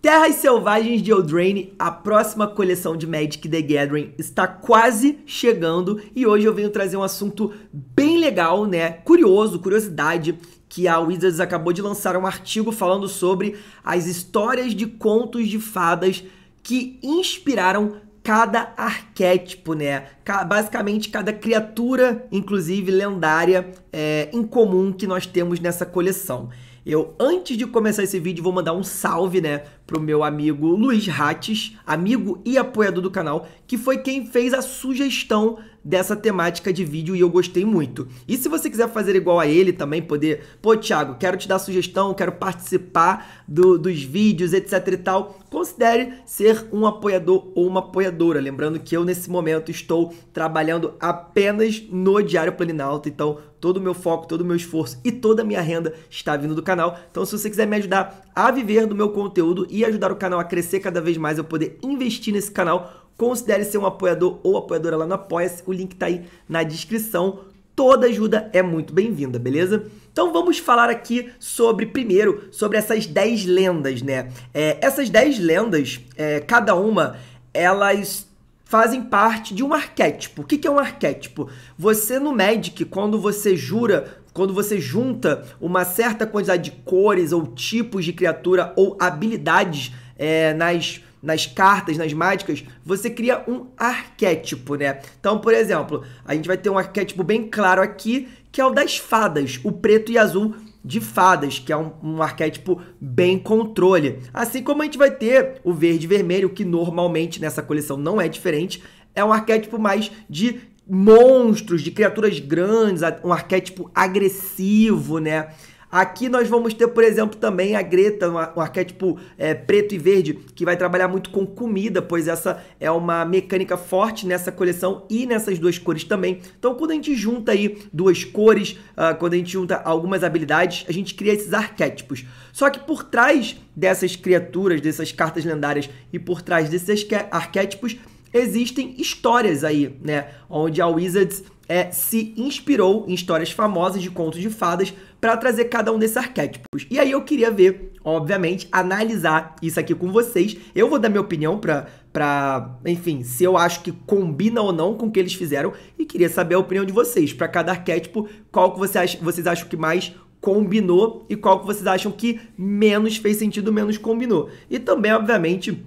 Terras Selvagens de Eldraine, a próxima coleção de Magic the Gathering, está quase chegando e hoje eu venho trazer um assunto bem legal, né? Curioso, curiosidade, que a Wizards acabou de lançar um artigo falando sobre as histórias de contos de fadas que inspiraram cada arquétipo, né? Basicamente cada criatura, inclusive lendária, é, em comum que nós temos nessa coleção. Eu, antes de começar esse vídeo, vou mandar um salve, né, pro meu amigo Luiz Rates, amigo e apoiador do canal, que foi quem fez a sugestão dessa temática de vídeo e eu gostei muito. E se você quiser fazer igual a ele também, poder, pô, Thiago, quero te dar sugestão, quero participar do, dos vídeos, etc e tal, considere ser um apoiador ou uma apoiadora. Lembrando que eu, nesse momento, estou trabalhando apenas no Diário Planinalto, então todo o meu foco, todo o meu esforço e toda a minha renda está vindo do canal. Então, se você quiser me ajudar a viver do meu conteúdo e ajudar o canal a crescer cada vez mais, eu poder investir nesse canal, considere ser um apoiador ou apoiadora lá no Apoia-se. O link está aí na descrição toda ajuda é muito bem-vinda, beleza? Então vamos falar aqui sobre, primeiro, sobre essas 10 lendas, né? É, essas 10 lendas, é, cada uma, elas fazem parte de um arquétipo. O que, é um arquétipo? Você no Magic, quando você jura, quando você junta uma certa quantidade de cores ou tipos de criatura ou habilidades é, nas nas cartas, nas mágicas, você cria um arquétipo, né? Então, por exemplo, a gente vai ter um arquétipo bem claro aqui, que é o das fadas. O preto e azul de fadas, que é um, um, arquétipo bem controle. Assim como a gente vai ter o verde e vermelho, que normalmente nessa coleção não é diferente, é um arquétipo mais de monstros, de criaturas grandes, um arquétipo agressivo, né? Aqui nós vamos ter, por exemplo, também a Greta, um arquétipo é, preto e verde, que vai trabalhar muito com comida, pois essa é uma mecânica forte nessa coleção e nessas duas cores também. Então, quando a gente junta aí duas cores, uh, quando a gente junta algumas habilidades, a gente cria esses arquétipos. Só que por trás dessas criaturas, dessas cartas lendárias e por trás desses arquétipos, existem histórias aí, né? Onde a Wizards é, se inspirou em histórias famosas de contos de fadas para trazer cada um desses arquétipos. E aí eu queria ver, obviamente, analisar isso aqui com vocês. Eu vou dar minha opinião para para, enfim, se eu acho que combina ou não com o que eles fizeram e queria saber a opinião de vocês para cada arquétipo, qual que vocês vocês acham que mais combinou e qual que vocês acham que menos fez sentido, menos combinou. E também, obviamente,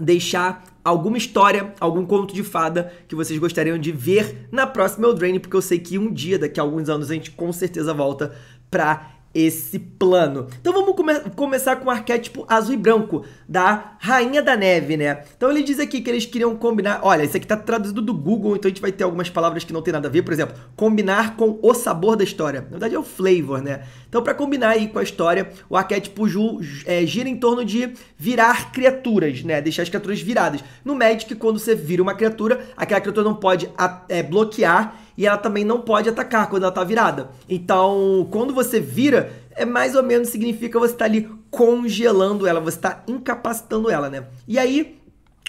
deixar alguma história, algum conto de fada que vocês gostariam de ver na próxima Eldraine, porque eu sei que um dia, daqui a alguns anos, a gente com certeza volta para esse plano. Então vamos come começar com o arquétipo azul e branco da Rainha da Neve, né? Então ele diz aqui que eles queriam combinar. Olha, isso aqui tá traduzido do Google, então a gente vai ter algumas palavras que não tem nada a ver, por exemplo, combinar com o sabor da história. Na verdade é o flavor, né? Então para combinar aí com a história, o arquétipo Ju é, gira em torno de virar criaturas, né? Deixar as criaturas viradas. No Magic, quando você vira uma criatura, aquela criatura não pode é, bloquear e ela também não pode atacar quando ela tá virada. Então, quando você vira, é mais ou menos significa você tá ali congelando ela, você tá incapacitando ela, né? E aí,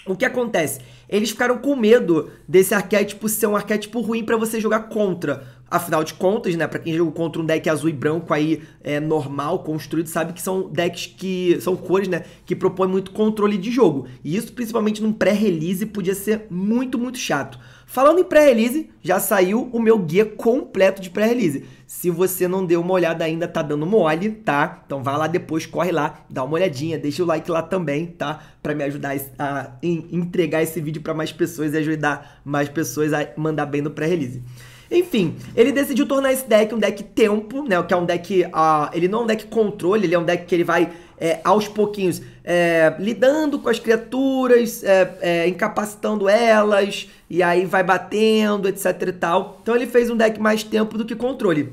o que acontece? Eles ficaram com medo desse arquétipo ser um arquétipo ruim para você jogar contra. Afinal de contas, né, para quem jogou contra um deck azul e branco aí é normal, construído, sabe que são decks que são cores, né, que propõem muito controle de jogo. E isso principalmente num pré-release podia ser muito, muito chato. Falando em pré-release, já saiu o meu guia completo de pré-release. Se você não deu uma olhada ainda, tá dando mole, tá? Então vai lá depois, corre lá, dá uma olhadinha, deixa o like lá também, tá? Para me ajudar a entregar esse vídeo para mais pessoas e ajudar mais pessoas a mandar bem no pré-release. Enfim, ele decidiu tornar esse deck um deck tempo, né? Que é um deck. Uh, ele não é um deck controle, ele é um deck que ele vai é, aos pouquinhos, é, lidando com as criaturas, é, é incapacitando elas, e aí vai batendo, etc e tal. Então ele fez um deck mais tempo do que controle.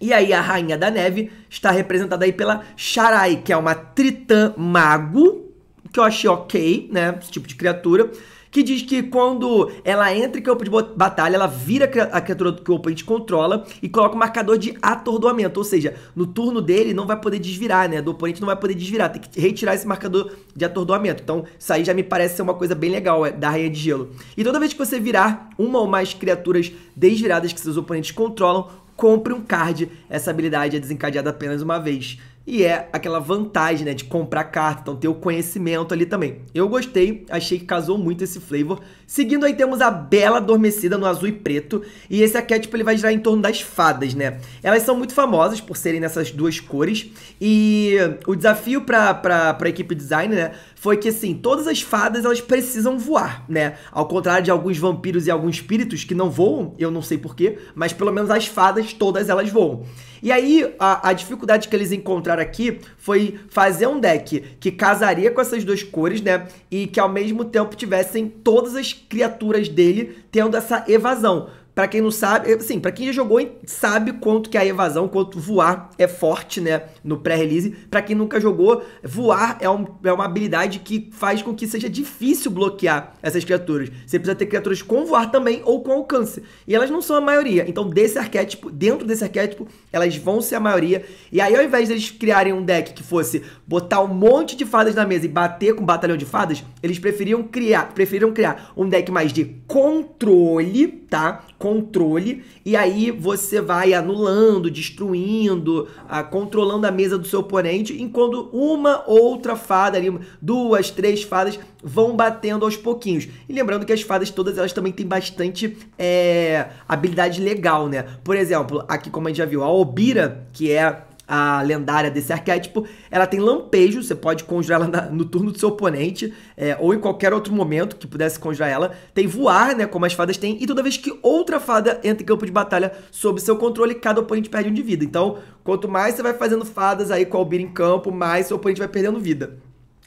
E aí a Rainha da Neve está representada aí pela Sharai, que é uma Tritã Mago, que eu achei ok, né? Esse tipo de criatura que diz que quando ela entra em campo de batalha, ela vira a criatura que o oponente controla e coloca o um marcador de atordoamento, ou seja, no turno dele não vai poder desvirar, né? Do oponente não vai poder desvirar, tem que retirar esse marcador de atordoamento. Então, isso aí já me parece ser uma coisa bem legal é, da Rainha de Gelo. E toda vez que você virar uma ou mais criaturas desviradas que seus oponentes controlam, compre um card. Essa habilidade é desencadeada apenas uma vez. E é aquela vantagem, né, de comprar carta, então ter o conhecimento ali também. Eu gostei, achei que casou muito esse flavor Seguindo aí temos a Bela Adormecida no azul e preto, e esse arquétipo ele vai girar em torno das fadas, né? Elas são muito famosas por serem nessas duas cores, e o desafio para a equipe design, né, foi que assim, todas as fadas elas precisam voar, né? Ao contrário de alguns vampiros e alguns espíritos que não voam, eu não sei porquê, mas pelo menos as fadas todas elas voam. E aí a, a dificuldade que eles encontraram aqui foi fazer um deck que casaria com essas duas cores, né? E que ao mesmo tempo tivessem todas as criaturas dele tendo essa evasão. Para quem não sabe, assim, para quem já jogou, sabe quanto que a evasão, quanto voar é forte, né, no pré-release. Para quem nunca jogou, voar é, um, é uma habilidade que faz com que seja difícil bloquear essas criaturas. Você precisa ter criaturas com voar também ou com alcance. E elas não são a maioria. Então, desse arquétipo, dentro desse arquétipo, elas vão ser a maioria. E aí, ao invés deles criarem um deck que fosse botar um monte de fadas na mesa e bater com um batalhão de fadas, eles preferiam criar, preferiram criar um deck mais de controle, tá? controle e aí você vai anulando, destruindo, a, ah, controlando a mesa do seu oponente, enquanto uma outra fada ali, duas, três fadas vão batendo aos pouquinhos. E lembrando que as fadas todas elas também têm bastante é, habilidade legal, né? Por exemplo, aqui como a gente já viu, a Obira, que é a lendária desse arquétipo, ela tem lampejo, você pode conjurar ela no turno do seu oponente, é, ou em qualquer outro momento que pudesse conjurar ela. Tem voar, né, como as fadas têm, e toda vez que outra fada entra em campo de batalha sob seu controle, cada oponente perde um de vida. Então, quanto mais você vai fazendo fadas aí com a Albira em campo, mais seu oponente vai perdendo vida.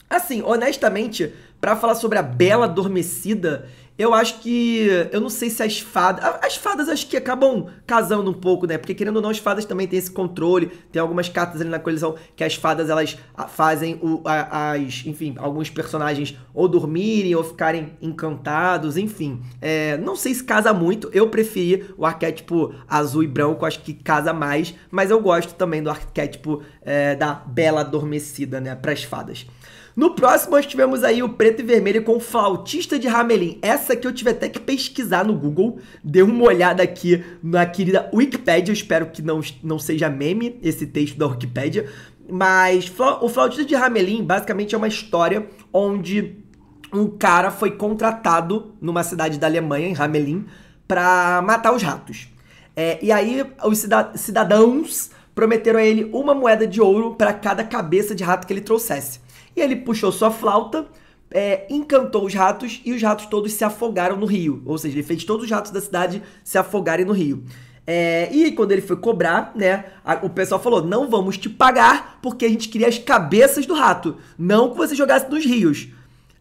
Assim, honestamente, para falar sobre a Bela Adormecida, eu acho que. Eu não sei se as fadas. As fadas acho que acabam casando um pouco, né? Porque querendo ou não, as fadas também têm esse controle. Tem algumas cartas ali na colisão que as fadas elas fazem o, as. Enfim, alguns personagens ou dormirem ou ficarem encantados, enfim. É, não sei se casa muito. Eu preferi o arquétipo azul e branco, acho que casa mais. Mas eu gosto também do arquétipo é, da Bela Adormecida, né, para as fadas. No próximo, nós tivemos aí o preto e vermelho com flautista de Ramelin. Essa que eu tive até que pesquisar no Google. Dei uma olhada aqui na querida Wikipedia. espero que não, não seja meme esse texto da Wikipedia. Mas o flautista de Ramelin basicamente é uma história onde um cara foi contratado numa cidade da Alemanha, em Ramelin, para matar os ratos. É, e aí os cidadãos prometeram a ele uma moeda de ouro para cada cabeça de rato que ele trouxesse. E ele puxou sua flauta, é, encantou os ratos e os ratos todos se afogaram no rio. Ou seja, ele fez todos os ratos da cidade se afogarem no rio. É, e quando ele foi cobrar, né, a, o pessoal falou: não vamos te pagar porque a gente queria as cabeças do rato, não que você jogasse nos rios.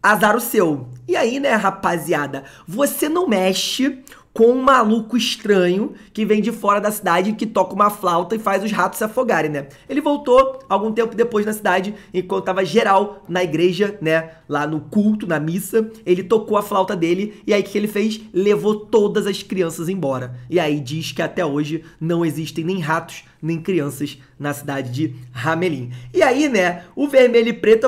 Azar o seu. E aí, né, rapaziada, você não mexe com um maluco estranho que vem de fora da cidade, que toca uma flauta e faz os ratos se afogarem, né? Ele voltou algum tempo depois na cidade, enquanto tava geral na igreja, né? Lá no culto, na missa, ele tocou a flauta dele e aí o que ele fez? Levou todas as crianças embora. E aí diz que até hoje não existem nem ratos nem crianças na cidade de Hamelin. E aí, né, o vermelho e preto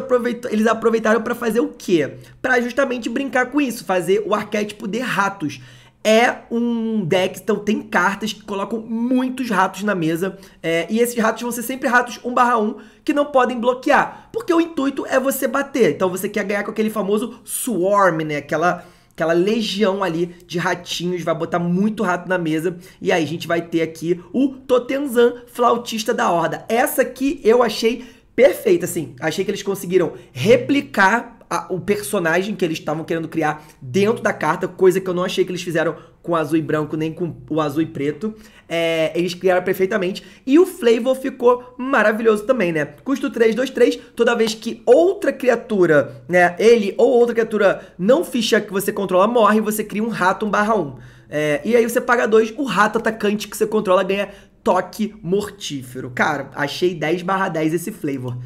eles aproveitaram para fazer o quê? Para justamente brincar com isso, fazer o arquétipo de ratos é um deck, então tem cartas que colocam muitos ratos na mesa. É, e esses ratos vão ser sempre ratos 1 barra 1 que não podem bloquear. Porque o intuito é você bater. Então você quer ganhar com aquele famoso swarm, né? Aquela, aquela legião ali de ratinhos. Vai botar muito rato na mesa. E aí a gente vai ter aqui o Totenzan, flautista da horda. Essa aqui eu achei perfeita, assim. Achei que eles conseguiram replicar a, o personagem que eles estavam querendo criar dentro da carta, coisa que eu não achei que eles fizeram com azul e branco, nem com o azul e preto. É, eles criaram perfeitamente. E o Flavor ficou maravilhoso também, né? Custo 3, 2, 3. Toda vez que outra criatura, né? Ele ou outra criatura não ficha que você controla morre, você cria um rato 1 barra 1. É, e aí você paga 2, o rato atacante que você controla ganha toque mortífero. Cara, achei 10 barra 10 esse Flavor.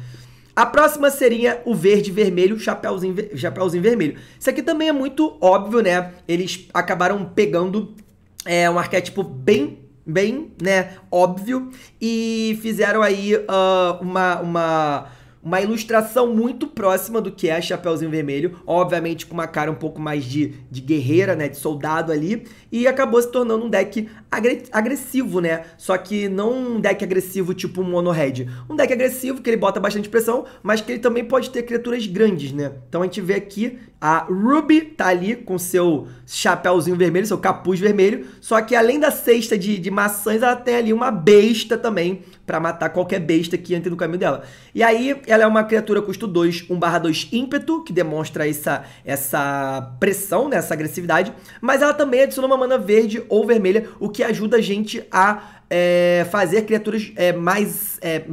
A próxima seria o verde vermelho, chapéuzinho, chapéuzinho vermelho. Isso aqui também é muito óbvio, né? Eles acabaram pegando é, um arquétipo bem bem, né, óbvio, e fizeram aí uh, uma, uma uma ilustração muito próxima do que é Chapeuzinho Vermelho, obviamente com uma cara um pouco mais de, de guerreira, né, de soldado ali, e acabou se tornando um deck agressivo, né, só que não um deck agressivo tipo mono red, um deck agressivo que ele bota bastante pressão, mas que ele também pode ter criaturas grandes, né, então a gente vê aqui a Ruby tá ali com seu chapéuzinho vermelho, seu capuz vermelho, só que além da cesta de, de maçãs, ela tem ali uma besta também para matar qualquer besta que entre no caminho dela. E aí, ela é uma criatura custo 2, 1 barra 2 ímpeto, que demonstra essa, essa pressão, né, essa agressividade, mas ela também adiciona uma mana verde ou vermelha, o que ajuda a gente a é, fazer criaturas é, mais... É,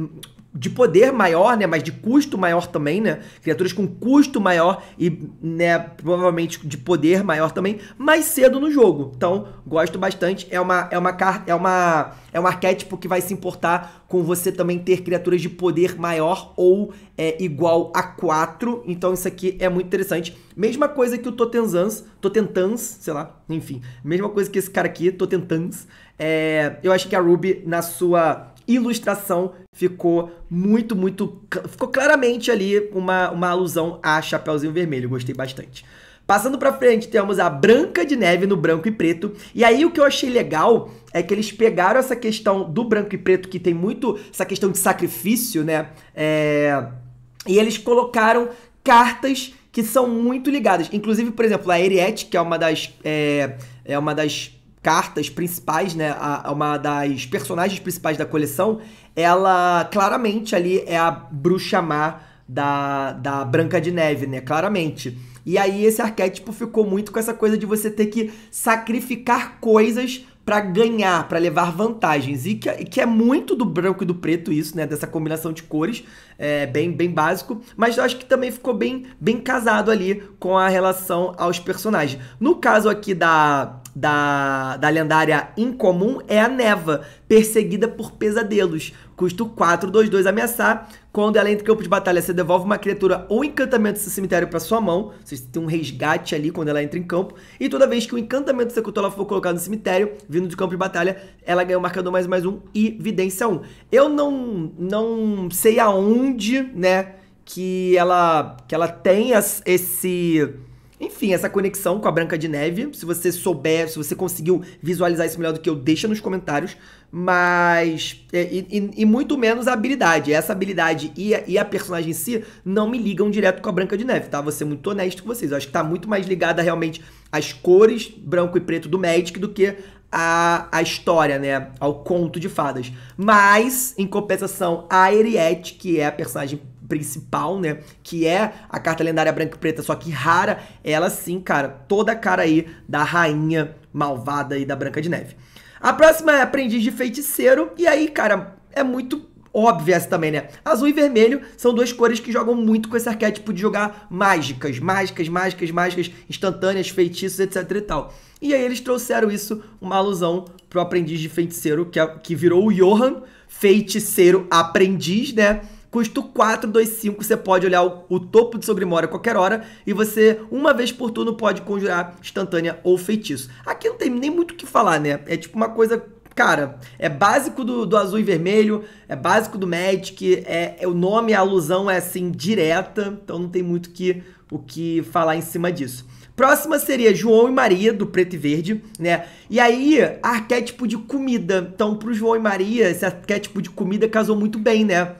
de poder maior, né, mas de custo maior também, né? Criaturas com custo maior e, né, provavelmente de poder maior também, mais cedo no jogo. Então, gosto bastante. É uma é uma carta, é uma é um arquétipo que vai se importar com você também ter criaturas de poder maior ou é igual a 4. Então, isso aqui é muito interessante. Mesma coisa que o Totenzans, Totentans, sei lá, enfim. Mesma coisa que esse cara aqui, Totentans. É, eu acho que a Ruby, na sua ilustração ficou muito, muito. Ficou claramente ali uma, uma alusão a Chapeuzinho Vermelho. Gostei bastante. Passando para frente, temos a Branca de Neve no branco e preto. E aí o que eu achei legal é que eles pegaram essa questão do branco e preto, que tem muito essa questão de sacrifício, né? É... E eles colocaram cartas que são muito ligadas. Inclusive, por exemplo, a Eriette, que é uma das. É, é uma das cartas principais, né? A, uma das personagens principais da coleção, ela claramente ali é a bruxa má da, da Branca de Neve, né? Claramente. E aí esse arquétipo ficou muito com essa coisa de você ter que sacrificar coisas para ganhar, para levar vantagens. E que, que, é muito do branco e do preto isso, né? Dessa combinação de cores, é bem, bem básico. Mas eu acho que também ficou bem, bem casado ali com a relação aos personagens. No caso aqui da da, da lendária incomum é a Neva, perseguida por pesadelos. Custo 4, 2, 2 ameaçar. Quando ela entra em campo de batalha, você devolve uma criatura ou encantamento do cemitério para sua mão. Você tem um resgate ali quando ela entra em campo. E toda vez que o encantamento executor ela for colocado no cemitério, vindo de campo de batalha, ela ganha o um marcador mais mais um e vidência 1. Eu não, não sei aonde, né, que ela, que ela tem esse enfim, essa conexão com a Branca de Neve, se você souber, se você conseguiu visualizar isso melhor do que eu, deixa nos comentários. Mas. É, e, e, e muito menos a habilidade. Essa habilidade e a, e a, personagem em si não me ligam direto com a Branca de Neve, tá? Vou ser muito honesto com vocês. Eu acho que tá muito mais ligada realmente às cores branco e preto do Magic do que a, a história, né? Ao conto de fadas. Mas, em compensação, a Ariette, que é a personagem principal, né? Que é a carta lendária branca e preta, só que rara. Ela sim, cara, toda a cara aí da rainha malvada e da Branca de Neve. A próxima é Aprendiz de Feiticeiro. E aí, cara, é muito óbvia essa também, né? Azul e vermelho são duas cores que jogam muito com esse arquétipo de jogar mágicas, mágicas, mágicas, mágicas instantâneas, feitiços, etc e tal. E aí eles trouxeram isso, uma alusão pro aprendiz de feiticeiro, que, é, que virou o Johan, feiticeiro aprendiz, né? Custo 425, você pode olhar o, o topo do seu Grimório a qualquer hora e você, uma vez por turno, pode conjurar instantânea ou feitiço. Aqui não tem nem muito o que falar, né? É tipo uma coisa cara, é básico do, do, azul e vermelho, é básico do Magic, é, é, o nome, a alusão é assim direta, então não tem muito que, o que falar em cima disso. Próxima seria João e Maria, do Preto e Verde, né? E aí, arquétipo de comida. Então, pro João e Maria, esse arquétipo de comida casou muito bem, né?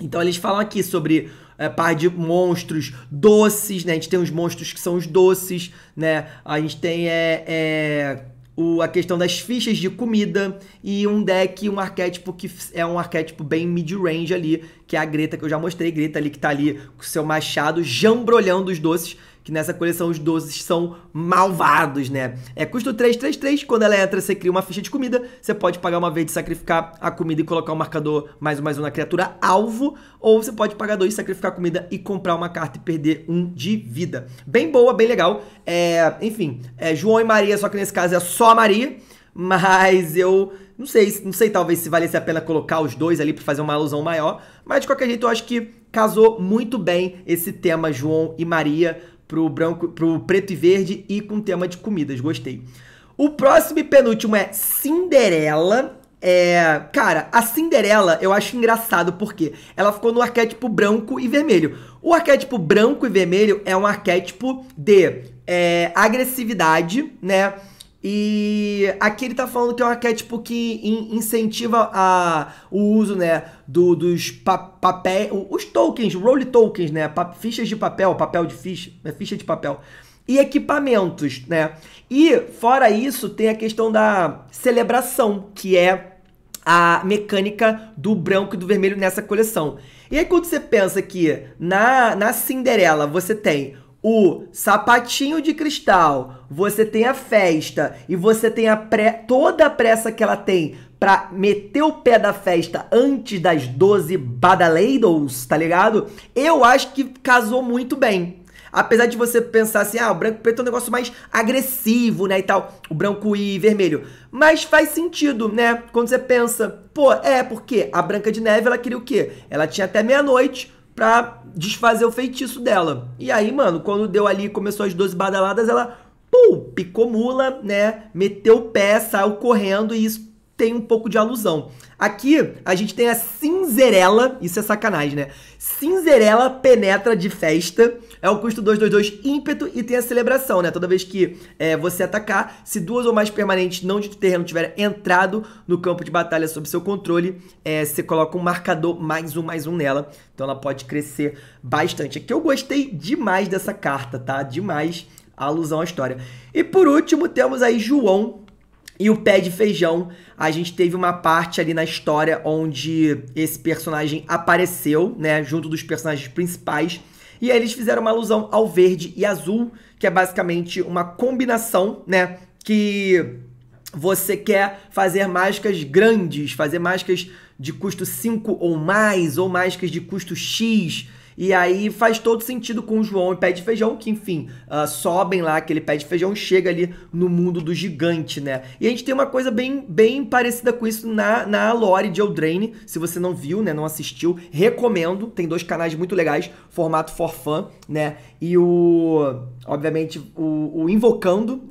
Então eles falam aqui sobre é, par de monstros doces, né? A gente tem os monstros que são os doces, né? A gente tem é, é, o, a questão das fichas de comida e um deck, um arquétipo que é um arquétipo bem mid-range ali, que é a Greta que eu já mostrei, Greta ali que tá ali com seu machado jambrolhando os doces, que nessa coleção os doces são malvados, né? É custo 333, quando ela entra, você cria uma ficha de comida, você pode pagar uma vez de sacrificar a comida e colocar o um marcador mais ou mais um na criatura alvo, ou você pode pagar dois, sacrificar a comida e comprar uma carta e perder um de vida. Bem boa, bem legal. É, enfim, é João e Maria, só que nesse caso é só a Maria, mas eu não sei, não sei talvez se valesse a pena colocar os dois ali para fazer uma alusão maior, mas de qualquer jeito eu acho que casou muito bem esse tema João e Maria pro branco, pro preto e verde e com tema de comidas. Gostei. O próximo e penúltimo é Cinderela. É, cara, a Cinderela eu acho engraçado porque ela ficou no arquétipo branco e vermelho. O arquétipo branco e vermelho é um arquétipo de é, agressividade, né? E aqui ele tá falando que é um arquétipo que in, incentiva a, o uso, né, do, dos pa, papéis, os tokens, role tokens, né, pa, fichas de papel, papel de ficha, né, ficha de papel e equipamentos, né? E fora isso, tem a questão da celebração, que é a mecânica do branco e do vermelho nessa coleção. E aí quando você pensa que na, na Cinderela você tem o sapatinho de cristal, você tem a festa e você tem a pré, toda a pressa que ela tem pra meter o pé da festa antes das 12 badaleidos, tá ligado? Eu acho que casou muito bem. Apesar de você pensar assim, ah, o branco e preto é um negócio mais agressivo, né, e tal, o branco e vermelho. Mas faz sentido, né? Quando você pensa, pô, é porque a Branca de Neve, ela queria o quê? Ela tinha até meia-noite pra desfazer o feitiço dela. E aí, mano, quando deu ali, começou as 12 badaladas, ela, pum, picou mula, né? Meteu o pé, saiu correndo e isso tem um pouco de alusão. Aqui a gente tem a Cinzerela, isso é sacanagem, né? Cinzerela penetra de festa é o custo 2, 2, 2 ímpeto e tem a celebração, né? Toda vez que é, você atacar, se duas ou mais permanentes não de terreno tiver entrado no campo de batalha sob seu controle, é, você coloca um marcador mais um, mais um nela. Então ela pode crescer bastante. Aqui eu gostei demais dessa carta, tá? Demais a alusão à história. E por último, temos aí João e o pé de feijão. A gente teve uma parte ali na história onde esse personagem apareceu, né? Junto dos personagens principais e aí eles fizeram uma alusão ao verde e azul, que é basicamente uma combinação, né? Que você quer fazer mágicas grandes, fazer mágicas de custo 5 ou mais, ou mágicas de custo X, e aí faz todo sentido com o João e pé de feijão, que enfim, uh, sobem lá aquele pé de feijão, chega ali no mundo do gigante, né? E a gente tem uma coisa bem, bem parecida com isso na, na Lore de Eldraine. Se você não viu, né, não assistiu, recomendo. Tem dois canais muito legais, formato for fun, né? E o. Obviamente, o, o Invocando,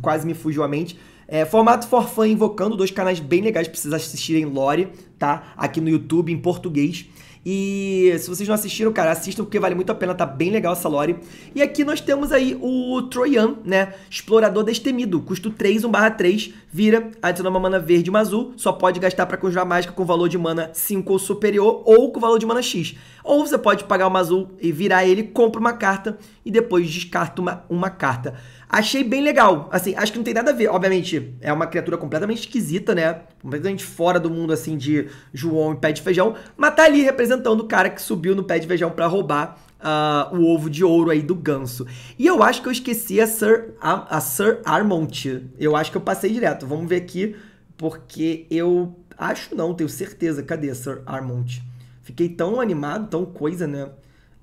quase me fugiu a mente é, formato Forfã Invocando, dois canais bem legais pra vocês assistirem Lore, tá? Aqui no YouTube, em português. E se vocês não assistiram, cara, assistam porque vale muito a pena, tá bem legal essa lore. E aqui nós temos aí o Troian, né? Explorador Destemido, custo 3, 1 barra 3, vira, adiciona uma mana verde e uma azul, só pode gastar para conjurar mágica com valor de mana 5 ou superior ou com valor de mana X. Ou você pode pagar uma azul e virar ele, compra uma carta e depois descarta uma, uma carta. Achei bem legal. Assim, acho que não tem nada a ver. Obviamente, é uma criatura completamente esquisita, né? Completamente fora do mundo, assim, de João e pé de feijão. Mas tá ali representando o cara que subiu no pé de feijão para roubar uh, o ovo de ouro aí do ganso. E eu acho que eu esqueci a Sir, a, a Sir Armont. Eu acho que eu passei direto. Vamos ver aqui, porque eu acho não, tenho certeza. Cadê a Sir Armont? Fiquei tão animado, tão coisa, né?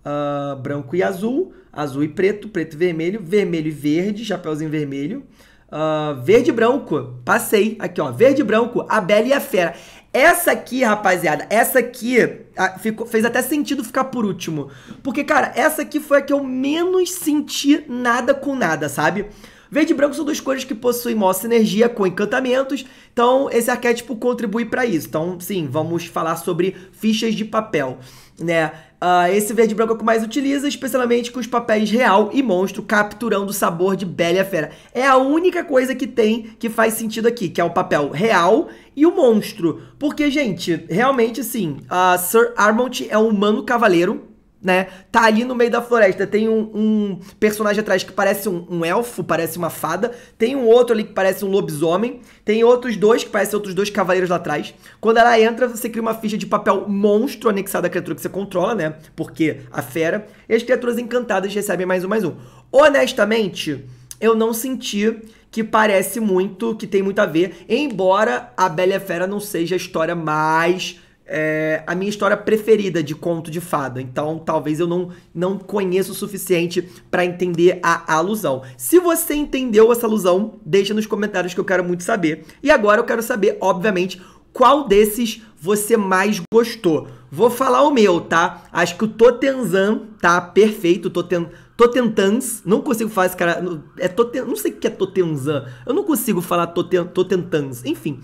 uh, branco e azul, azul e preto, preto e vermelho, vermelho e verde, chapéuzinho vermelho, uh, verde e branco, passei, aqui ó, verde e branco, a Bela e a Fera. Essa aqui, rapaziada, essa aqui a, ah, ficou, fez até sentido ficar por último. Porque, cara, essa aqui foi a que eu menos senti nada com nada, sabe? Verde e branco são duas cores que possuem maior sinergia com encantamentos, então esse arquétipo contribui para isso. Então, sim, vamos falar sobre fichas de papel, né? Uh, esse verde e branco é o que mais utiliza, especialmente com os papéis real e monstro, capturando o sabor de Bela e a Fera. É a única coisa que tem que faz sentido aqui, que é o papel real e o monstro. Porque, gente, realmente, sim, uh, Sir Armont é um humano cavaleiro, né? Tá ali no meio da floresta. Tem um, um personagem atrás que parece um, um, elfo, parece uma fada. Tem um outro ali que parece um lobisomem. Tem outros dois que parecem outros dois cavaleiros lá atrás. Quando ela entra, você cria uma ficha de papel monstro anexada à criatura que você controla, né? Porque a fera. E as criaturas encantadas recebem mais um, mais um. Honestamente, eu não senti que parece muito, que tem muito a ver. Embora a Bela e a Fera não seja a história mais é, a minha história preferida de conto de fada. Então, talvez eu não, não conheça o suficiente para entender a, a alusão. Se você entendeu essa alusão, deixa nos comentários que eu quero muito saber. E agora eu quero saber, obviamente, qual desses você mais gostou. Vou falar o meu, tá? Acho que o Totenzan tá perfeito, Toten... Totentans, não consigo falar esse cara, é Toten... não sei o que é Totenzan, eu não consigo falar toten... Totentans, enfim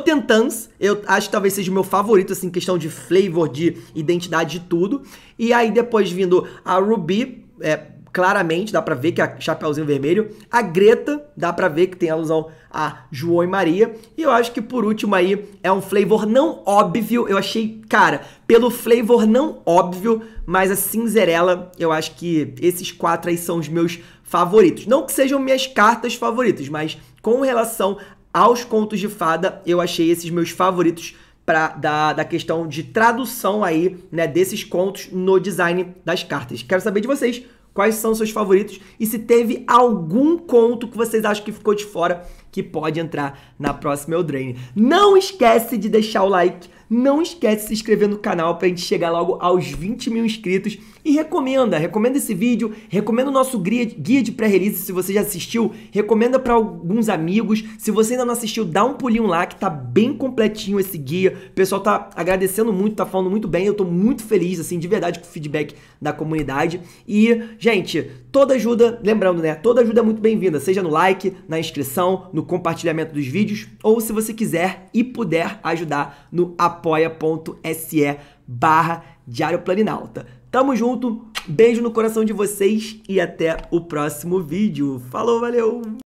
tentando, eu acho que talvez seja o meu favorito, assim, questão de flavor, de identidade, de tudo. E aí depois vindo a Ruby, é, claramente, dá pra ver que é a Chapeuzinho Vermelho. A Greta, dá pra ver que tem alusão a João e Maria. E eu acho que por último aí é um flavor não óbvio. Eu achei, cara, pelo flavor não óbvio, mas a Cinzerela, eu acho que esses quatro aí são os meus favoritos. Não que sejam minhas cartas favoritas, mas com relação aos contos de fada, eu achei esses meus favoritos para da, da questão de tradução aí, né, desses contos no design das cartas. Quero saber de vocês quais são seus favoritos e se teve algum conto que vocês acham que ficou de fora que pode entrar na próxima Eldraine. Não esquece de deixar o like não esquece de se inscrever no canal para a gente chegar logo aos 20 mil inscritos. E recomenda, recomenda esse vídeo, recomenda o nosso guia de pré-release se você já assistiu, recomenda para alguns amigos. Se você ainda não assistiu, dá um pulinho lá que tá bem completinho esse guia. O pessoal tá agradecendo muito, tá falando muito bem. Eu tô muito feliz, assim, de verdade com o feedback da comunidade. E, gente, toda ajuda, lembrando, né? Toda ajuda é muito bem-vinda, seja no like, na inscrição, no compartilhamento dos vídeos, ou se você quiser e puder ajudar no apoio apoia.se barra Diário Planinalta. Tamo junto, beijo no coração de vocês e até o próximo vídeo. Falou, valeu!